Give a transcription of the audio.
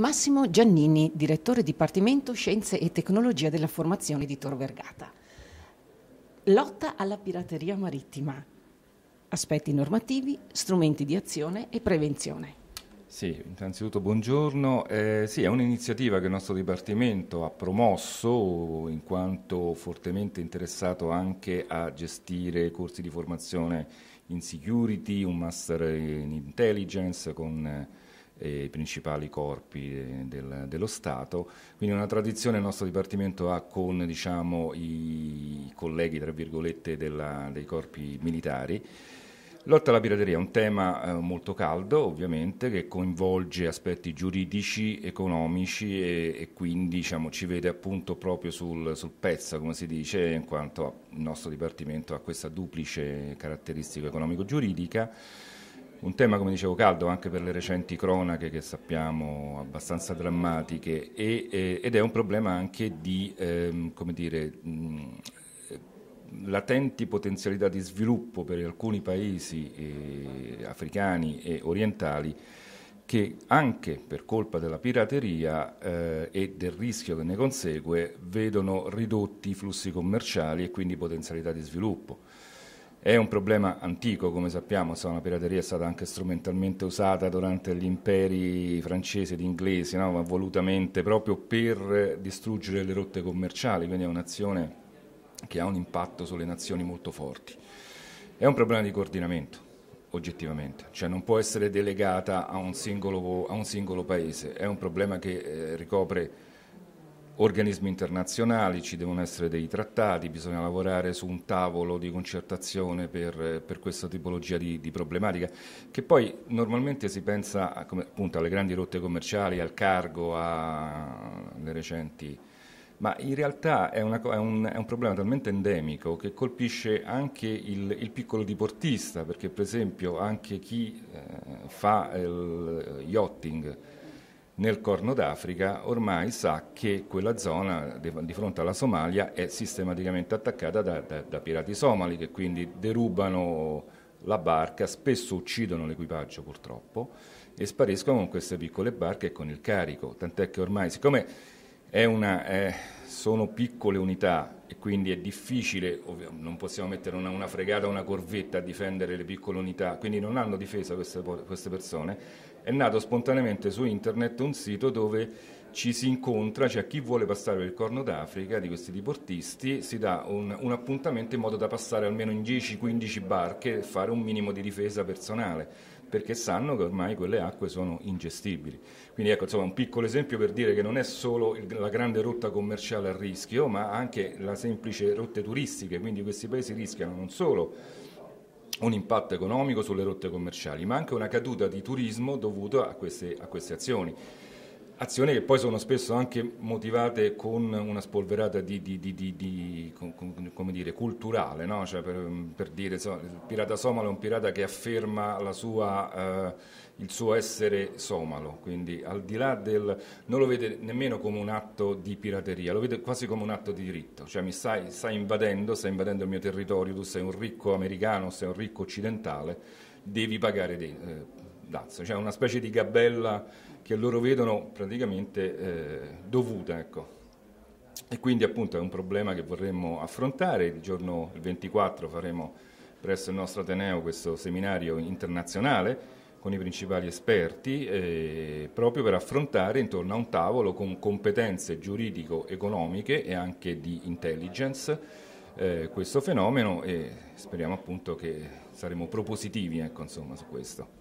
Massimo Giannini, direttore Dipartimento Scienze e Tecnologia della Formazione di Tor Vergata. Lotta alla pirateria marittima. Aspetti normativi, strumenti di azione e prevenzione. Sì, innanzitutto buongiorno. Eh, sì, è un'iniziativa che il nostro Dipartimento ha promosso in quanto fortemente interessato anche a gestire corsi di formazione in security, un master in intelligence con e i principali corpi eh, del, dello Stato. Quindi una tradizione il nostro Dipartimento ha con diciamo, i colleghi tra virgolette, della, dei corpi militari. Lotta alla pirateria è un tema eh, molto caldo ovviamente che coinvolge aspetti giuridici, economici e, e quindi diciamo, ci vede appunto proprio sul, sul, pezzo come si dice in quanto il nostro Dipartimento ha questa duplice caratteristica economico-giuridica un tema, come dicevo, caldo anche per le recenti cronache che sappiamo abbastanza drammatiche e, e, ed è un problema anche di, ehm, come dire, mh, latenti potenzialità di sviluppo per alcuni paesi eh, africani e orientali che anche per colpa della pirateria eh, e del rischio che ne consegue vedono ridotti i flussi commerciali e quindi potenzialità di sviluppo. È un problema antico, come sappiamo, insomma, la pirateria è stata anche strumentalmente usata durante gli imperi francesi ed inglesi, no? ma volutamente proprio per distruggere le rotte commerciali, quindi è un'azione che ha un impatto sulle nazioni molto forti. È un problema di coordinamento, oggettivamente, cioè non può essere delegata a un singolo, a un singolo paese, è un problema che eh, ricopre organismi internazionali, ci devono essere dei trattati, bisogna lavorare su un tavolo di concertazione per, per questa tipologia di, di, problematica, che poi normalmente si pensa a, come, appunto alle grandi rotte commerciali, al cargo, alle recenti... Ma in realtà è, una, è, un, è, un, problema talmente endemico che colpisce anche il, il piccolo diportista, perché per esempio anche chi eh, fa il eh, yachting, nel Corno d'Africa ormai sa che quella zona di fronte alla Somalia è sistematicamente attaccata da, da, da pirati somali che quindi derubano la barca, spesso uccidono l'equipaggio purtroppo e spariscono con queste piccole barche e con il carico, tant'è che ormai siccome una, eh, sono piccole unità e quindi è difficile, non possiamo mettere una, una fregata o una corvetta a difendere le piccole unità, quindi non hanno difesa queste, queste persone. È nato spontaneamente su internet un sito dove ci si incontra, cioè chi vuole passare per il Corno d'Africa di questi diportisti si dà un, un appuntamento in modo da passare almeno in 10-15 barche e fare un minimo di difesa personale perché sanno che ormai quelle acque sono ingestibili. Quindi ecco, insomma, un piccolo esempio per dire che non è solo il, la grande rotta commerciale a rischio, ma anche la semplice rotte turistiche, quindi questi paesi rischiano non solo un impatto economico sulle rotte commerciali, ma anche una caduta di turismo dovuta a queste, a queste azioni azioni che poi sono spesso anche motivate con una spolverata di, di, di, di come dire, culturale, no? cioè per, per, dire so, il pirata somalo è un pirata che afferma sua, eh, il suo essere somalo, quindi al di là del... non lo vede nemmeno come un atto di pirateria, lo vede quasi come un atto di diritto, cioè mi stai, stai invadendo, stai invadendo il mio territorio, tu sei un ricco americano, sei un ricco occidentale, devi pagare dei, eh, dazio, cioè una specie di gabella che loro vedono praticamente eh, dovuta. Ecco. E quindi appunto è un problema che vorremmo affrontare, il giorno 24 faremo presso il nostro Ateneo questo seminario internazionale con i principali esperti eh, proprio per affrontare intorno a un tavolo con competenze giuridico-economiche e anche di intelligence eh, questo fenomeno e speriamo appunto che saremo propositivi ecco, insomma, su questo.